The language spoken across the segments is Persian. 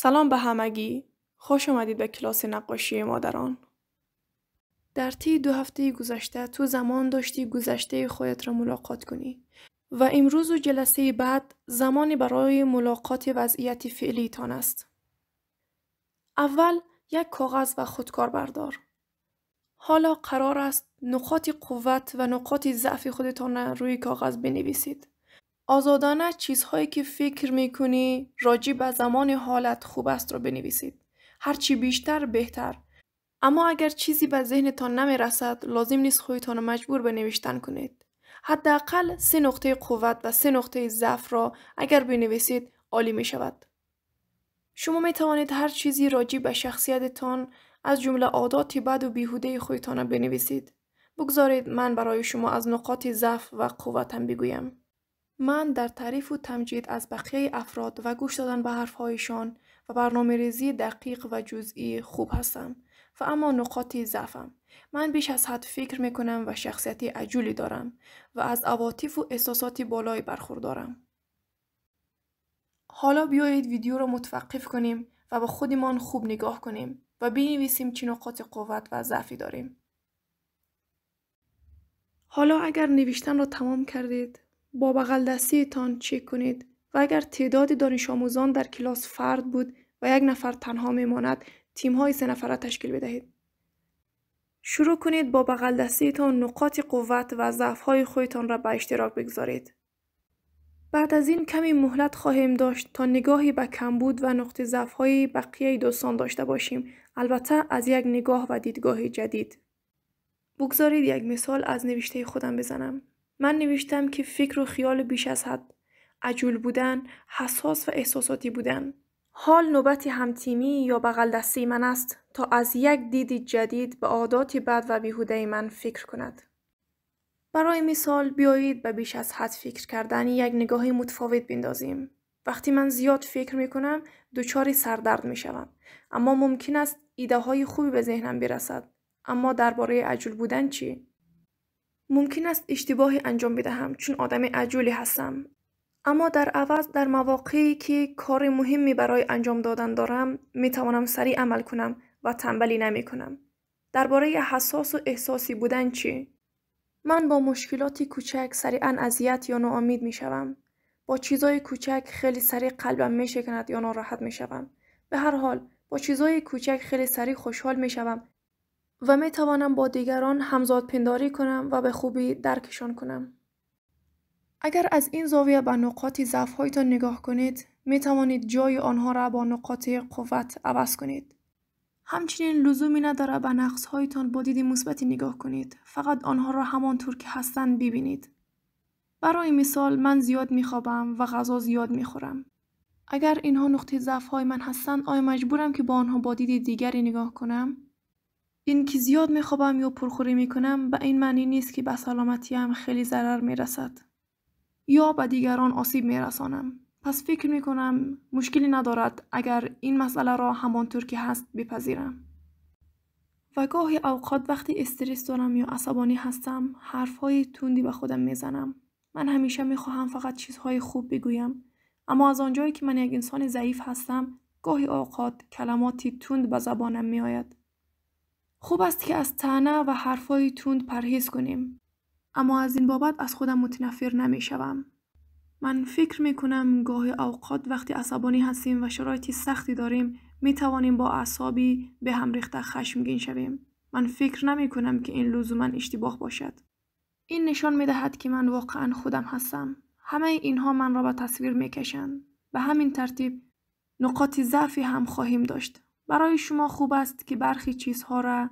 سلام به همگی. خوش آمدید به کلاس نقاشی مادران. در تی دو هفته گذشته تو زمان داشتی گذشته خودت را ملاقات کنی و امروز و جلسه بعد زمانی برای ملاقات وضعیت فعلیتان است. اول یک کاغذ و خودکار بردار. حالا قرار است نقاط قوت و نقاط ضعف خودتان را روی کاغذ بنویسید. آزادانه چیزهایی که فکر میکنی راجی به زمان حالت خوب است را بنویسید. هرچی بیشتر بهتر. اما اگر چیزی به ذهنتان نمی رسد لازم نیست خودتان را مجبور به نوشتن کنید. حداقل سه نقطه قوت و سه نقطه ضعف را اگر بنویسید عالی می شود. شما می توانید هر چیزی راجی به شخصیتتان از جمله عادات بد و بیهوده خودتان بنویسید. بگذارید من برای شما از نقاط ضعف و قوتم بگویم. من در تعریف و تمجید از بقیه افراد و گوش دادن به حرفهایشان و برنامه ریزی دقیق و جزئی خوب هستم و اما نقاط ضعفم من بیش از حد فکر می کنم و شخصیتی عجولی دارم و از عواطف و احساسات بالایی برخوردارم حالا بیایید ویدیو را متوقف کنیم و با خودمان خوب نگاه کنیم و بنویسیم چه نقاط قوت و ضعفی داریم حالا اگر نوشتن را تمام کردید با بغل دستیتان چک کنید و اگر تعداد دانش آموزان در کلاس فرد بود و یک نفر تنها میماند تیم های سه نفره تشکیل بدهید. شروع کنید با بغل دستیتان نقاط قوت و ضعف های خودتان را به اشتراک بگذارید. بعد از این کمی مهلت خواهیم داشت تا نگاهی به کمبود و نقطه ضعف های بقیه دوستان داشته باشیم البته از یک نگاه و دیدگاه جدید. بگذارید یک مثال از نوشته خودم بزنم. من نوشتم که فکر و خیال بیش از حد عجول بودن حساس و احساساتی بودن حال نوبت همتیمی یا بغل دستی من است تا از یک دیدی جدید به عادات بد و بیهوده من فکر کند برای مثال بیایید به بیش از حد فکر کردن یک نگاهی متفاوت بیندازیم. وقتی من زیاد فکر می کنم دچار سردرد می شوم اما ممکن است ایده های خوبی به ذهنم برسد اما درباره عجول بودن چی ممکن است اشتباهی انجام بدهم چون آدم عجولی هستم اما در عوض در مواقعی که کار مهمی برای انجام دادن دارم می توانم سریع عمل کنم و تنبلی نمی کنم درباره حساس و احساسی بودن چی من با مشکلاتی کوچک سریعا اذیت یا ناامید می شوم با چیزای کوچک خیلی سریع قلبم می شکند یا ناراحت می شوم به هر حال با چیزای کوچک خیلی سریع خوشحال می شوم و می توانم با دیگران همزاد پنداری کنم و به خوبی درکشان کنم. اگر از این زاویه به نقاط هایتان نگاه کنید، می توانید جای آنها را با نقاط قوت عوض کنید. همچنین لزومی نداره به نقصهایتان با دید مثبتی نگاه کنید فقط آنها را همانطور که هستند ببینید برای مثال من زیاد می خوابم و غذا زیاد می خورم. اگر اینها نقطه ضعف های من هستند آیا مجبورم که با آنها با دید دیگری نگاه کنم این کی زیاد میخوابم یا پرخوری میکنم به این معنی نیست که به سلامتیم خیلی ضرر میرسد یا به دیگران آسیب میرسانم پس فکر میکنم مشکلی ندارد اگر این مسئله را همانطور که هست بپذیرم و گاهی اوقات وقتی استرس دارم یا عصبانی هستم حرفهای توندی به خودم میزنم من همیشه میخواهم فقط چیزهای خوب بگویم اما از آنجایی که من یک انسان ضعیف هستم گاهی اوقات کلماتی تند به زبانم میآید خوب است که از تنه و حرفای توند پرهیز کنیم. اما از این بابت از خودم متنفر نمی شوم. من فکر می کنم گاهی اوقات وقتی عصبانی هستیم و شرایطی سختی داریم می توانیم با اعصابی به هم ریخته خشمگین شویم. من فکر نمی کنم که این لزوما اشتباه باشد. این نشان می دهد که من واقعا خودم هستم. همه اینها من را به تصویر می کشند. به همین ترتیب نقاط ضعفی هم خواهیم داشت برای شما خوب است که برخی چیزها را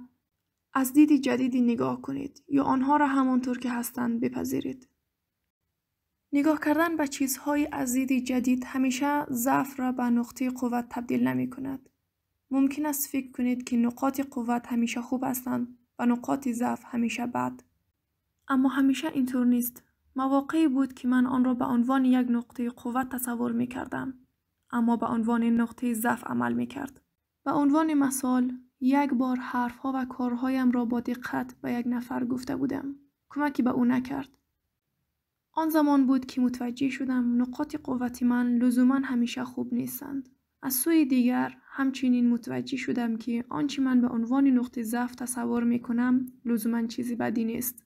از دید جدیدی نگاه کنید یا آنها را همانطور که هستند بپذیرید. نگاه کردن به چیزهای از دید جدید همیشه ضعف را به نقطه قوت تبدیل نمی کند. ممکن است فکر کنید که نقاط قوت همیشه خوب هستند و نقاط ضعف همیشه بد. اما همیشه اینطور نیست. مواقعی بود که من آن را به عنوان یک نقطه قوت تصور می کردم. اما به عنوان نقطه ضعف عمل می کرد. و عنوان مثال یک بار حرفها و کارهایم را با دقت به یک نفر گفته بودم. کمکی به او نکرد. آن زمان بود که متوجه شدم نقاط قوت من لزوما همیشه خوب نیستند. از سوی دیگر همچنین متوجه شدم که آنچه من به عنوان نقطه ضعف تصور می کنم لزوما چیزی بدی نیست.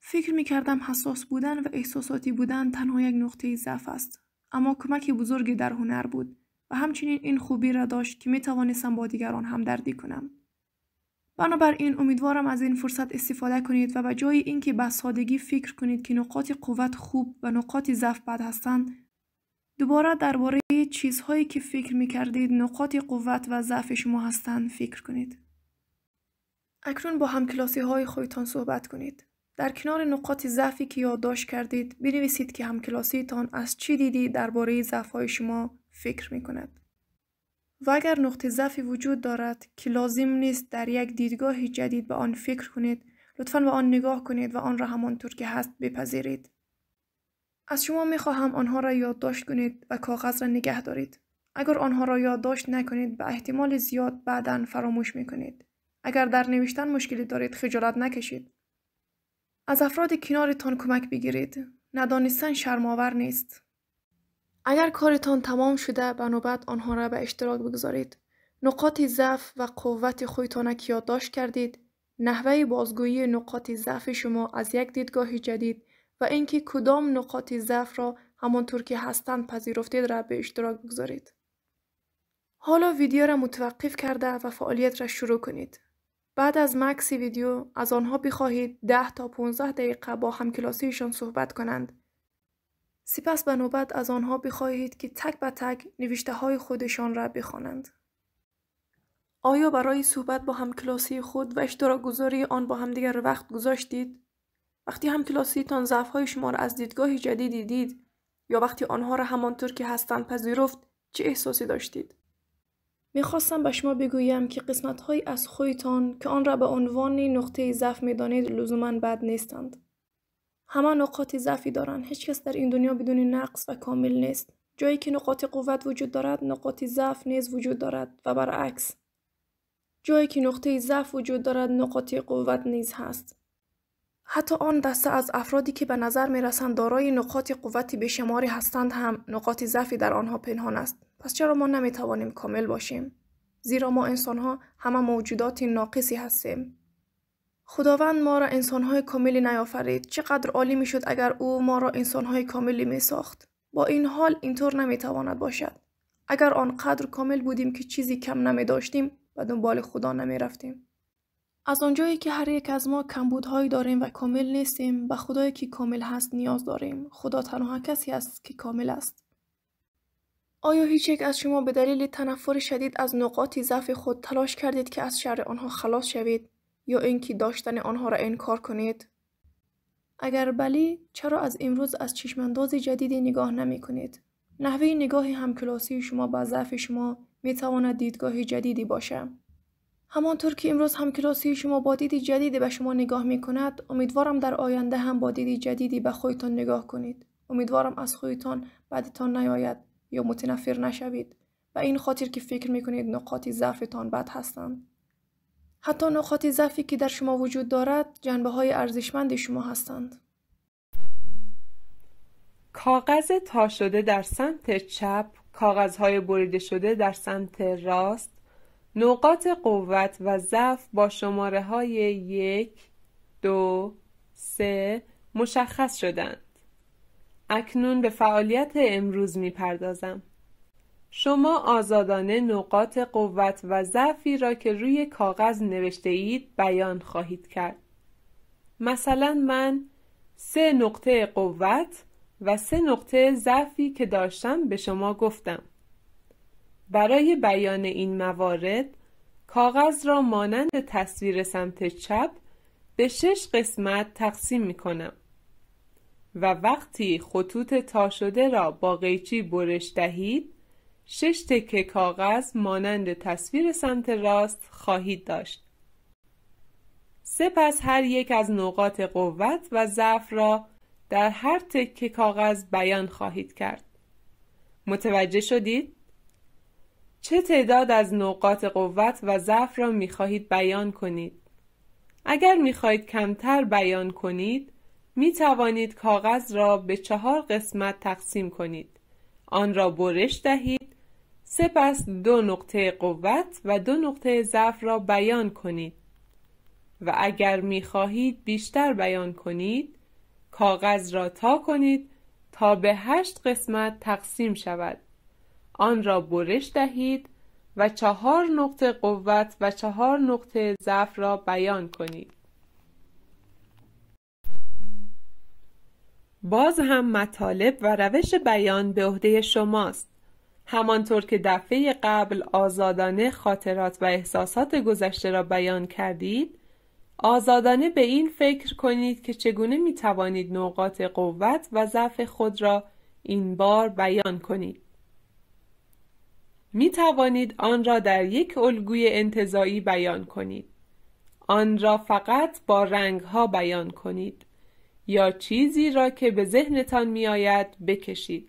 فکر می کردم حساس بودن و احساساتی بودن تنها یک نقطه ضعف است. اما کمک بزرگی در هنر بود و همچنین این خوبی را داشت که می توانستم با دیگران دردی کنم. بنابراین امیدوارم از این فرصت استفاده کنید و به جای اینکه به سادگی فکر کنید که نقاط قوت خوب و نقاط ضعف بد هستند دوباره درباره چیزهایی که فکر می کردید نقاط قوت و ضعف شما هستند فکر کنید. اکنون با همکلاسی های خودتان صحبت کنید. در کنار نقاط ضعفی که یادداشت کردید بنویسید که همکلاسیتان از چی دیدی درباره ضعف های شما فکر می کند. و اگر نقطه ضعفی وجود دارد که لازم نیست در یک دیدگاه جدید به آن فکر کنید لطفا به آن نگاه کنید و آن را همانطور که هست بپذیرید از شما می خواهم آنها را یادداشت کنید و کاغذ را نگه دارید اگر آنها را یادداشت نکنید به احتمال زیاد بعدا فراموش می کنید اگر در نوشتن مشکلی دارید خجالت نکشید از افراد کنارتان کمک بگیرید ندانستن شرمآور نیست اگر کارتان تمام شده به نوبت آنها را به اشتراک بگذارید. نقاط ضعف و قوت خودتان که یادداشت کردید نحوه بازگویی نقاط ضعف شما از یک دیدگاه جدید و اینکه کدام نقاط ضعف را همانطور که هستند پذیرفتید را به اشتراک بگذارید. حالا ویدیو را متوقف کرده و فعالیت را شروع کنید. بعد از مکس ویدیو از آنها بخواهید 10 تا 15 دقیقه با همکلاسیشان صحبت کنند سپس به نوبت از آنها بخواهید که تک به تک نوشته های خودشان را بخوانند. آیا برای صحبت با همکلاسی خود و اشتراک گذاری آن با همدیگر وقت گذاشتید؟ وقتی همکلاسیتان ضعف های شما را از دیدگاه جدیدی دید یا وقتی آنها را همانطور که هستند پذیرفت چه احساسی داشتید؟ میخواستم به شما بگویم که قسمت های از خویتان که آن را به عنوان نقطه ضعف میدانید لزوما بد نیستند. همه نقاط ضعفی دارند کس در این دنیا بدون نقص و کامل نیست جایی که نقاط قوت وجود دارد نقاط ضعف نیز وجود دارد و برعکس جایی که نقطه ضعف وجود دارد نقاط قوت نیز هست حتی آن دسته از افرادی که به نظر می رسند دارای نقاط به شماری هستند هم نقاط ضعفی در آنها پنهان است پس چرا ما نمی توانیم کامل باشیم زیرا ما انسان ها همه موجودات ناقصی هستیم خداوند ما را انسانهای کاملی نیافرید چقدر عالی میشد اگر او ما را انسانهای کاملی می ساخت با این حال اینطور نمیتواند باشد اگر آنقدر کامل بودیم که چیزی کم نمی داشتیم و دنبال خدا نمی رفتیم از آنجایی که هر یک از ما کمبودهایی داریم و کامل نیستیم به خدایی که کامل هست نیاز داریم خدا تنها کسی است که کامل است آیا هیچ یک از شما به دلیل تنفر شدید از نقاط ضعف خود تلاش کردید که از شر آنها خلاص شوید یا اینکه داشتن آنها را انکار کنید؟ اگر بلی، چرا از امروز از چشمانداز جدیدی نگاه نمی کنید؟ نحوه نگاه همکلاسی شما به ضعف شما می تواند دیدگاه جدیدی باشه. همانطور که امروز همکلاسی شما با دید جدیدی به شما نگاه می کند، امیدوارم در آینده هم با دید جدیدی به خودتان نگاه کنید. امیدوارم از خودتان بدتان نیاید یا متنفر نشوید و این خاطر که فکر می کنید نقاط ضعفتان بد هستند. حتی نقاط ضعفی که در شما وجود دارد جنبه های ارزشمند شما هستند. کاغذ تا شده در سمت چپ، کاغذ های بریده شده در سمت راست، نقاط قوت و ضعف با شماره های یک، دو، سه مشخص شدند. اکنون به فعالیت امروز می پردازم. شما آزادانه نقاط قوت و ضعفی را که روی کاغذ نوشته اید بیان خواهید کرد. مثلا من سه نقطه قوت و سه نقطه ضعفی که داشتم به شما گفتم. برای بیان این موارد کاغذ را مانند تصویر سمت چپ به شش قسمت تقسیم می کنم و وقتی خطوط تا شده را با قیچی برش دهید شش تکه کاغذ مانند تصویر سمت راست خواهید داشت. سپس هر یک از نقاط قوت و ضعف را در هر تکه کاغذ بیان خواهید کرد. متوجه شدید؟ چه تعداد از نقاط قوت و ضعف را می خواهید بیان کنید؟ اگر می خواهید کمتر بیان کنید، می توانید کاغذ را به چهار قسمت تقسیم کنید. آن را برش دهید سپس دو نقطه قوت و دو نقطه ضعف را بیان کنید و اگر می خواهید بیشتر بیان کنید کاغذ را تا کنید تا به هشت قسمت تقسیم شود آن را برش دهید و چهار نقطه قوت و چهار نقطه ضعف را بیان کنید باز هم مطالب و روش بیان به عهده شماست همانطور که دفعه قبل آزادانه خاطرات و احساسات گذشته را بیان کردید آزادانه به این فکر کنید که چگونه می توانید نقاط قوت و ضعف خود را این بار بیان کنید می توانید آن را در یک الگوی انتظایی بیان کنید آن را فقط با رنگ ها بیان کنید یا چیزی را که به ذهنتان می آید بکشید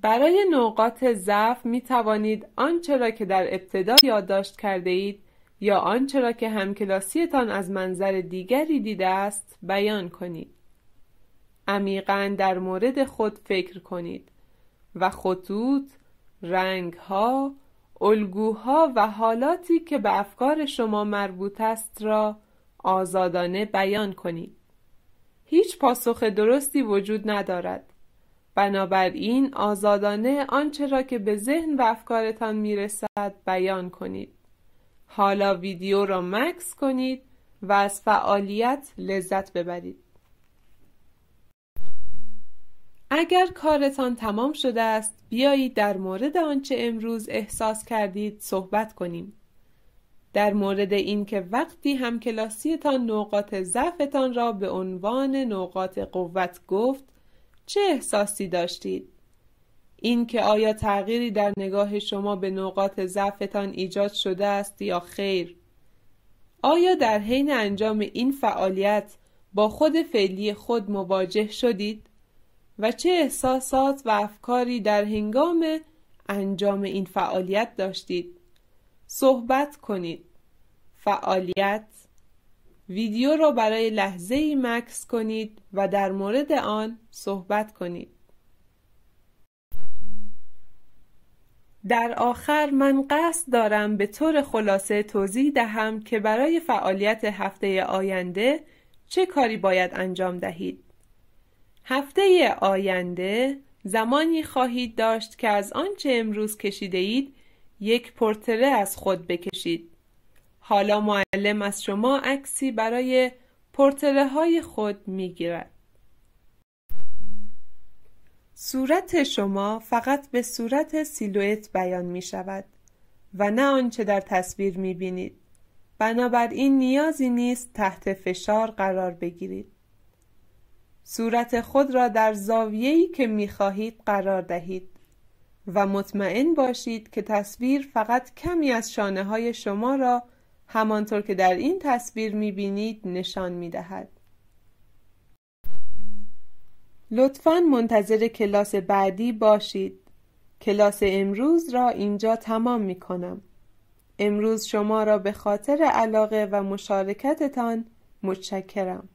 برای نقاط ضعف می توانید آنچه را که در ابتدا یادداشت کرده اید یا آنچه را که همکلاسیتان از منظر دیگری دیده است بیان کنید. عمیقا در مورد خود فکر کنید و خطوط، رنگها، الگوها و حالاتی که به افکار شما مربوط است را آزادانه بیان کنید. هیچ پاسخ درستی وجود ندارد. بنابراین آزادانه آنچه را که به ذهن و افکارتان رسد بیان کنید. حالا ویدیو را مکس کنید و از فعالیت لذت ببرید. اگر کارتان تمام شده است بیایید در مورد آنچه امروز احساس کردید صحبت کنیم. در مورد اینکه وقتی همکلاسیتان نقاط ضعفتان را به عنوان نقاط قوت گفت چه احساسی داشتید؟ اینکه آیا تغییری در نگاه شما به نقاط ضعفتان ایجاد شده است یا خیر؟ آیا در حین انجام این فعالیت با خود فعلی خود مواجه شدید؟ و چه احساسات و افکاری در هنگام انجام این فعالیت داشتید؟ صحبت کنید. فعالیت ویدیو را برای لحظه ای مکس کنید و در مورد آن صحبت کنید. در آخر من قصد دارم به طور خلاصه توضیح دهم که برای فعالیت هفته آینده چه کاری باید انجام دهید. هفته آینده زمانی خواهید داشت که از آنچه امروز کشیده اید یک پرتره از خود بکشید. حالا معلم از شما عکسی برای پرتره های خود می گیرد. صورت شما فقط به صورت سیلویت بیان می شود و نه آنچه در تصویر می بینید. بنابراین نیازی نیست تحت فشار قرار بگیرید. صورت خود را در زاویه‌ای که می‌خواهید قرار دهید و مطمئن باشید که تصویر فقط کمی از شانه های شما را همانطور که در این تصویر میبینید نشان میدهد لطفا منتظر کلاس بعدی باشید کلاس امروز را اینجا تمام می کنم. امروز شما را به خاطر علاقه و مشارکتتان متشکرم.